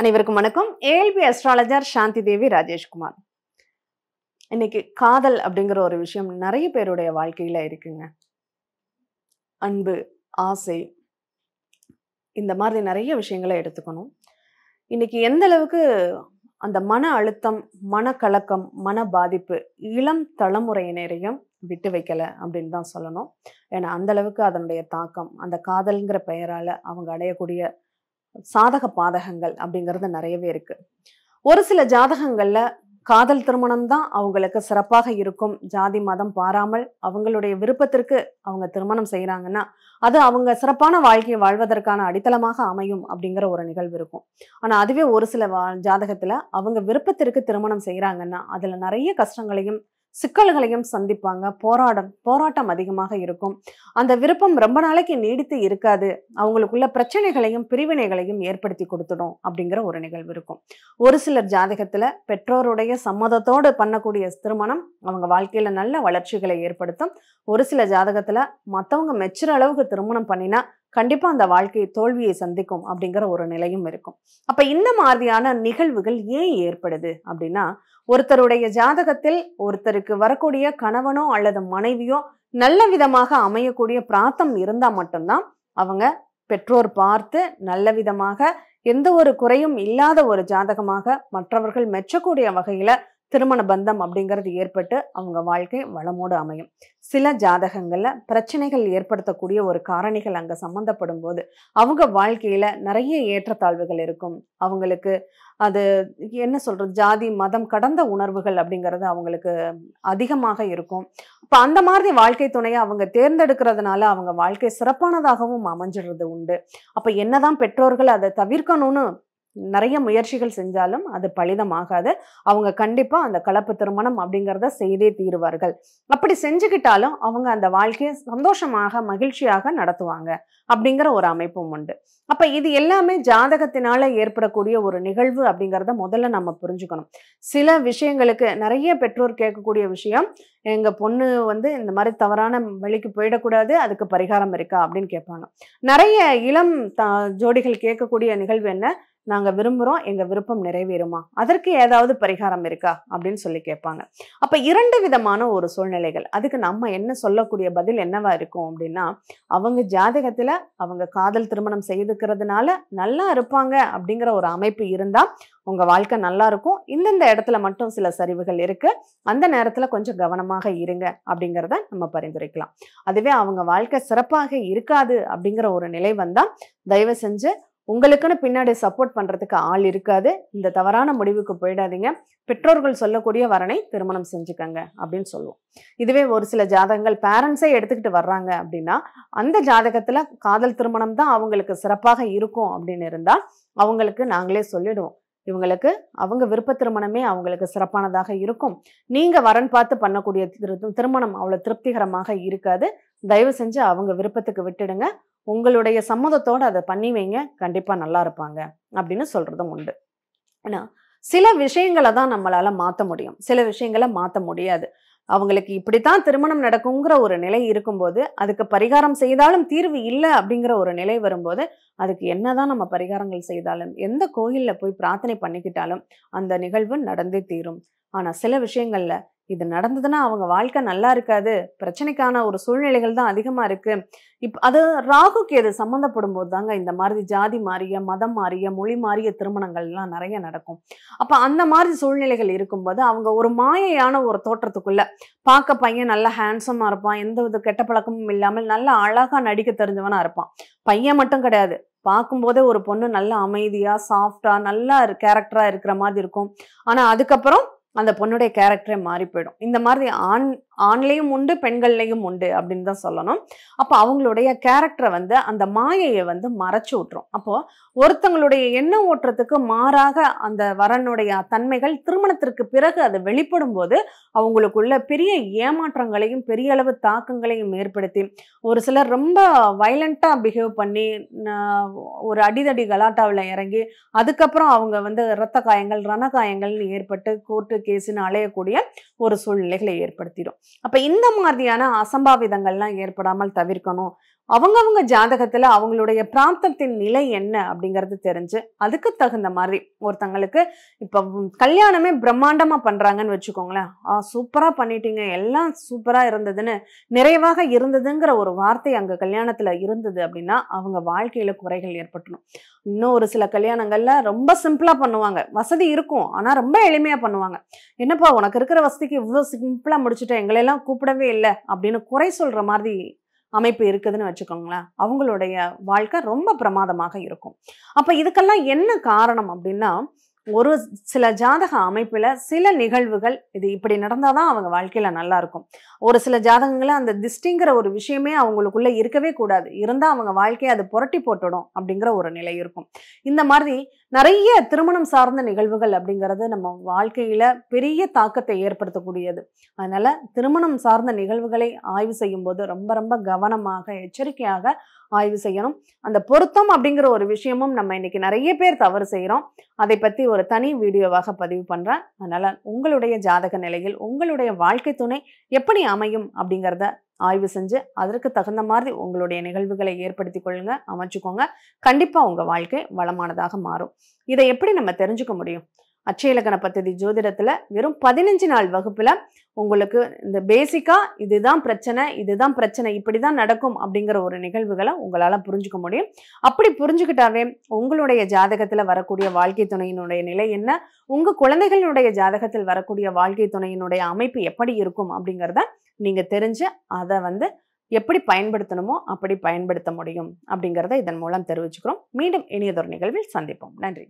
அனைவருக்கும் வணக்கம் ALP astrologer Shanti Devi Rajeshkumar இன்னைக்கு காதல் அப்படிங்கிற ஒரு விஷயம் நிறைய பேருடைய வாழ்க்கையில் இருக்குங்க அன்பு ஆசை இந்த மாதிரி நிறைய விஷயங்களை எடுத்துக்கணும் இன்னைக்கு எந்த அளவுக்கு அந்த மன அழுத்தம் மனக்கலக்கம் மன பாதிப்பு இளம் தலைமுறையினரையும் விட்டு வைக்கலை அப்படின்னு தான் சொல்லணும் ஏன்னா அந்தளவுக்கு அதனுடைய தாக்கம் அந்த காதல்ங்கிற பெயரால் அவங்க அடையக்கூடிய சாதக பாதகங்கள் அப்படிங்கிறது நிறையவே இருக்கு ஒரு சில ஜாதகங்கள்ல காதல் திருமணம் தான் அவங்களுக்கு சிறப்பாக இருக்கும் ஜாதி மதம் பாராமல் அவங்களுடைய விருப்பத்திற்கு அவங்க திருமணம் செய்கிறாங்கன்னா அது அவங்க சிறப்பான வாழ்க்கையை வாழ்வதற்கான அடித்தளமாக அமையும் அப்படிங்கிற ஒரு நிகழ்வு இருக்கும் ஆனால் அதுவே ஒரு சில ஜாதகத்தில் அவங்க விருப்பத்திற்கு திருமணம் செய்கிறாங்கன்னா அதில் நிறைய கஷ்டங்களையும் சிக்கல்களையும் சந்திப்பாங்க போராடம் போராட்டம் அதிகமாக இருக்கும் அந்த விருப்பம் ரொம்ப நாளைக்கு நீடித்து இருக்காது அவங்களுக்குள்ள பிரச்சனைகளையும் பிரிவினைகளையும் ஏற்படுத்தி கொடுத்துடும் அப்படிங்கிற ஒரு நிகழ்வு இருக்கும் ஒரு சிலர் ஜாதகத்துல பெற்றோருடைய சம்மதத்தோடு பண்ணக்கூடிய திருமணம் அவங்க வாழ்க்கையில நல்ல வளர்ச்சிகளை ஏற்படுத்தும் ஒரு சில ஜாதகத்துல மற்றவங்க மெச்சுற அளவுக்கு திருமணம் பண்ணினா கண்டிப்பாக அந்த வாழ்க்கை தோல்வியை சந்திக்கும் அப்படிங்கிற ஒரு நிலையும் இருக்கும் அப்போ இந்த மாதிரியான நிகழ்வுகள் ஏன் ஏற்படுது அப்படின்னா ஒருத்தருடைய ஜாதகத்தில் ஒருத்தருக்கு வரக்கூடிய கணவனோ அல்லது மனைவியோ நல்ல விதமாக அமையக்கூடிய பிராத்தம் இருந்தால் மட்டும்தான் அவங்க பெற்றோர் பார்த்து நல்ல விதமாக எந்த ஒரு குறையும் இல்லாத ஒரு ஜாதகமாக மற்றவர்கள் மெச்சக்கூடிய வகையில் திருமண பந்தம் அப்படிங்கிறது ஏற்பட்டு அவங்க வாழ்க்கை வளமோடு அமையும் சில ஜாதகங்களில் பிரச்சனைகள் ஏற்படுத்தக்கூடிய ஒரு காரணிகள் அங்கே சம்மந்தப்படும் போது அவங்க வாழ்க்கையில் நிறைய ஏற்றத்தாழ்வுகள் இருக்கும் அவங்களுக்கு அது என்ன சொல்கிறது ஜாதி மதம் கடந்த உணர்வுகள் அப்படிங்கிறது அவங்களுக்கு அதிகமாக இருக்கும் இப்போ அந்த மாதிரி வாழ்க்கை துணையை அவங்க தேர்ந்தெடுக்கிறதுனால அவங்க வாழ்க்கை சிறப்பானதாகவும் அமைஞ்சிடுறது உண்டு அப்போ என்னதான் பெற்றோர்கள் அதை தவிர்க்கணும்னு நிறைய முயற்சிகள் செஞ்சாலும் அது பலிதமாகாது அவங்க கண்டிப்பாக அந்த கலப்பு திருமணம் அப்படிங்கிறத செய்தே தீருவார்கள் அப்படி செஞ்சுக்கிட்டாலும் அவங்க அந்த வாழ்க்கையை சந்தோஷமாக மகிழ்ச்சியாக நடத்துவாங்க அப்படிங்கிற ஒரு அமைப்பும் உண்டு அப்போ இது எல்லாமே ஜாதகத்தினால ஏற்படக்கூடிய ஒரு நிகழ்வு அப்படிங்கிறத முதல்ல நம்ம புரிஞ்சுக்கணும் சில விஷயங்களுக்கு நிறைய பெற்றோர் கேட்கக்கூடிய விஷயம் எங்கள் பொண்ணு வந்து இந்த மாதிரி தவறான வழிக்கு போயிடக்கூடாது அதுக்கு பரிகாரம் இருக்கா அப்படின்னு கேட்பாங்க நிறைய இளம் த ஜோடிகள் கேட்கக்கூடிய நிகழ்வு என்ன நாங்கள் விரும்புகிறோம் எங்கள் விருப்பம் நிறைவேறுமா அதற்கு ஏதாவது பரிகாரம் இருக்கா அப்படின்னு சொல்லி கேட்பாங்க அப்போ இரண்டு விதமான ஒரு சூழ்நிலைகள் அதுக்கு நம்ம என்ன சொல்லக்கூடிய பதில் என்னவா இருக்கும் அப்படின்னா அவங்க ஜாதகத்தில் அவங்க காதல் திருமணம் செய்துக்கிறதுனால நல்லா இருப்பாங்க அப்படிங்கிற ஒரு அமைப்பு இருந்தால் உங்கள் வாழ்க்கை நல்லா இருக்கும் இந்தந்த இடத்துல மட்டும் சில சரிவுகள் இருக்குது அந்த நேரத்தில் கொஞ்சம் கவனமாக இருங்க அப்படிங்கிறத நம்ம பரிந்துரைக்கலாம் அதுவே அவங்க வாழ்க்கை சிறப்பாக இருக்காது அப்படிங்கிற ஒரு நிலை வந்தால் தயவு செஞ்சு உங்களுக்குன்னு பின்னாடி சப்போர்ட் பண்ணுறதுக்கு ஆள் இருக்காது இந்த தவறான முடிவுக்கு போயிடாதீங்க பெற்றோர்கள் சொல்லக்கூடிய வரனை திருமணம் செஞ்சுக்கங்க அப்படின்னு சொல்லுவோம் இதுவே ஒரு சில ஜாதகங்கள் பேரண்ட்ஸே எடுத்துக்கிட்டு வர்றாங்க அப்படின்னா அந்த ஜாதகத்தில் காதல் திருமணம் தான் அவங்களுக்கு சிறப்பாக இருக்கும் அப்படின்னு இருந்தால் அவங்களுக்கு நாங்களே சொல்லிடுவோம் இவங்களுக்கு அவங்க விருப்ப திருமணமே அவங்களுக்கு சிறப்பானதாக இருக்கும் நீங்கள் வரன் பார்த்து பண்ணக்கூடிய திருமணம் அவ்வளோ திருப்திகரமாக இருக்காது தயவு செஞ்சு அவங்க விருப்பத்துக்கு விட்டுடுங்க உங்களுடைய சம்மதத்தோடு அதை பண்ணி வைங்க கண்டிப்பாக நல்லா இருப்பாங்க அப்படின்னு சொல்கிறதும் உண்டு ஏன்னா சில விஷயங்களை தான் நம்மளால் மாற்ற முடியும் சில விஷயங்களை மாற்ற முடியாது அவங்களுக்கு இப்படித்தான் திருமணம் நடக்குங்கிற ஒரு நிலை இருக்கும்போது அதுக்கு பரிகாரம் செய்தாலும் தீர்வு இல்லை அப்படிங்கிற ஒரு நிலை வரும்போது அதுக்கு என்னதான் நம்ம பரிகாரங்கள் செய்தாலும் எந்த கோயிலில் போய் பிரார்த்தனை பண்ணிக்கிட்டாலும் அந்த நிகழ்வு நடந்தே தீரும் ஆனால் சில விஷயங்களில் இது நடந்ததுன்னா அவங்க வாழ்க்கை நல்லா இருக்காது பிரச்சனைக்கான ஒரு சூழ்நிலைகள் தான் அதிகமாக இருக்குது இப் அது ராகுக்கு எது சம்மந்தப்படும் போது தாங்க இந்த மாதிரி ஜாதி மாறிய மதம் மாறிய மொழி மாறிய திருமணங்கள்லாம் நிறைய நடக்கும் அப்போ அந்த மாதிரி சூழ்நிலைகள் இருக்கும்போது அவங்க ஒரு மாயையான ஒரு தோற்றத்துக்குள்ள பார்க்க பையன் நல்லா ஹேண்ட்ஸமாக இருப்பான் எந்த வித கெட்ட பழக்கமும் இல்லாமல் நல்லா அழகாக நடிக்க தெரிஞ்சவனாக இருப்பான் பையன் மட்டும் கிடையாது பார்க்கும்போதே ஒரு பொண்ணு நல்லா அமைதியாக சாஃப்டாக நல்லா கேரக்டராக இருக்கிற மாதிரி இருக்கும் ஆனால் அதுக்கப்புறம் அந்த பொண்ணுடைய கேரக்டரே மாறி போயிடும் இந்த மாதிரி ஆண் ஆண்லேயும் உண்டு பெண்கள்லேயும் உண்டு அப்படின்னு தான் சொல்லணும் அப்போ அவங்களுடைய கேரக்டரை வந்து அந்த மாயையை வந்து மறைச்சு விட்டுரும் அப்போது ஒருத்தங்களுடைய எண்ணம் ஓட்டுறதுக்கு மாறாக அந்த வரனுடைய தன்மைகள் திருமணத்திற்கு பிறகு அது வெளிப்படும் போது அவங்களுக்குள்ள பெரிய ஏமாற்றங்களையும் பெரிய அளவு தாக்கங்களையும் ஏற்படுத்தி ஒரு சிலர் ரொம்ப வைலண்ட்டாக பிஹேவ் பண்ணி ஒரு அடிதடி கலாட்டாவில் இறங்கி அதுக்கப்புறம் அவங்க வந்து இரத்த காயங்கள் ரண காயங்கள்னு ஏற்பட்டு கோர்ட்டு கேஸுன்னு அலையக்கூடிய ஒரு சூழ்நிலைகளை ஏற்படுத்திடும் அப்போ இந்த மாதிரியான அசம்பாவிதங்கள்லாம் ஏற்படாமல் தவிர்க்கணும் அவங்கவுங்க ஜாதகத்தில் அவங்களுடைய பிராந்தத்தின் நிலை என்ன அப்படிங்கிறது தெரிஞ்சு அதுக்கு தகுந்த மாதிரி ஒருத்தங்களுக்கு இப்போ கல்யாணமே பிரம்மாண்டமாக பண்ணுறாங்கன்னு வச்சுக்கோங்களேன் ஆ சூப்பராக பண்ணிட்டீங்க எல்லாம் சூப்பராக இருந்ததுன்னு நிறைவாக இருந்ததுங்கிற ஒரு வார்த்தை அங்கே கல்யாணத்தில் இருந்தது அப்படின்னா அவங்க வாழ்க்கையில் குறைகள் ஏற்பட்டணும் இன்னும் ஒரு சில கல்யாணங்கள்ல ரொம்ப சிம்பிளா பண்ணுவாங்க வசதி இருக்கும் ஆனா ரொம்ப எளிமையா பண்ணுவாங்க என்னப்பா உனக்கு இருக்கிற வசதிக்கு இவ்வளோ சிம்பிளா முடிச்சுட்டு எங்களையெல்லாம் கூப்பிடவே இல்லை அப்படின்னு குறை சொல்ற மாதிரி அமைப்பு இருக்குதுன்னு வச்சுக்கோங்களேன் அவங்களுடைய வாழ்க்கை ரொம்ப பிரமாதமாக இருக்கும் அப்போ இதுக்கெல்லாம் என்ன காரணம் அப்படின்னா ஒரு சில ஜாதக அமைப்பில் சில நிகழ்வுகள் இது இப்படி நடந்தால் தான் அவங்க வாழ்க்கையில் நல்லாயிருக்கும் ஒரு சில ஜாதகங்களை அந்த திஷ்டிங்கிற ஒரு விஷயமே அவங்களுக்குள்ளே இருக்கவே கூடாது இருந்தால் அவங்க வாழ்க்கையை அது புரட்டி போட்டுடும் அப்படிங்கிற ஒரு நிலை இருக்கும் இந்த மாதிரி நிறைய திருமணம் சார்ந்த நிகழ்வுகள் அப்படிங்கிறது நம்ம வாழ்க்கையில் பெரிய தாக்கத்தை ஏற்படுத்தக்கூடியது அதனால் திருமணம் சார்ந்த நிகழ்வுகளை ஆய்வு செய்யும்போது ரொம்ப ரொம்ப கவனமாக எச்சரிக்கையாக ஆய்வு செய்யணும் அந்த பொருத்தம் அப்படிங்கிற ஒரு விஷயமும் நம்ம இன்னைக்கு நிறைய பேர் தவறு செய்கிறோம் அதை பற்றி ஒரு ஒரு தனி வீடியோவாக பதிவு பண்ணுறேன் அதனால் உங்களுடைய ஜாதக நிலையில் உங்களுடைய வாழ்க்கை துணை எப்படி அமையும் அப்படிங்கிறத ஆய்வு செஞ்சு அதற்கு தகுந்த மாதிரி உங்களுடைய நிகழ்வுகளை ஏற்படுத்தி கொள்ளுங்க அமைச்சுக்கோங்க கண்டிப்பாக உங்கள் வாழ்க்கை வளமானதாக மாறும் இதை எப்படி நம்ம தெரிஞ்சுக்க முடியும் அச்சயலக்கண பத்ததி ஜோதிடத்தில் வெறும் பதினஞ்சு நாள் வகுப்பில் உங்களுக்கு இந்த பேசிக்காக இதுதான் பிரச்சனை இதுதான் பிரச்சனை இப்படி தான் நடக்கும் அப்படிங்கிற ஒரு நிகழ்வுகளை உங்களால் புரிஞ்சுக்க முடியும் அப்படி புரிஞ்சுக்கிட்டாவே உங்களுடைய ஜாதகத்தில் வரக்கூடிய வாழ்க்கை துணையினுடைய நிலை என்ன உங்கள் குழந்தைகளுடைய ஜாதகத்தில் வரக்கூடிய வாழ்க்கை துணையினுடைய அமைப்பு எப்படி இருக்கும் அப்படிங்கிறத நீங்கள் தெரிஞ்சு அதை வந்து எப்படி பயன்படுத்தணுமோ அப்படி பயன்படுத்த முடியும் அப்படிங்கிறத இதன் மூலம் தெரிவிச்சுக்கிறோம் மீண்டும் இனியதொரு நிகழ்வில் சந்திப்போம் நன்றி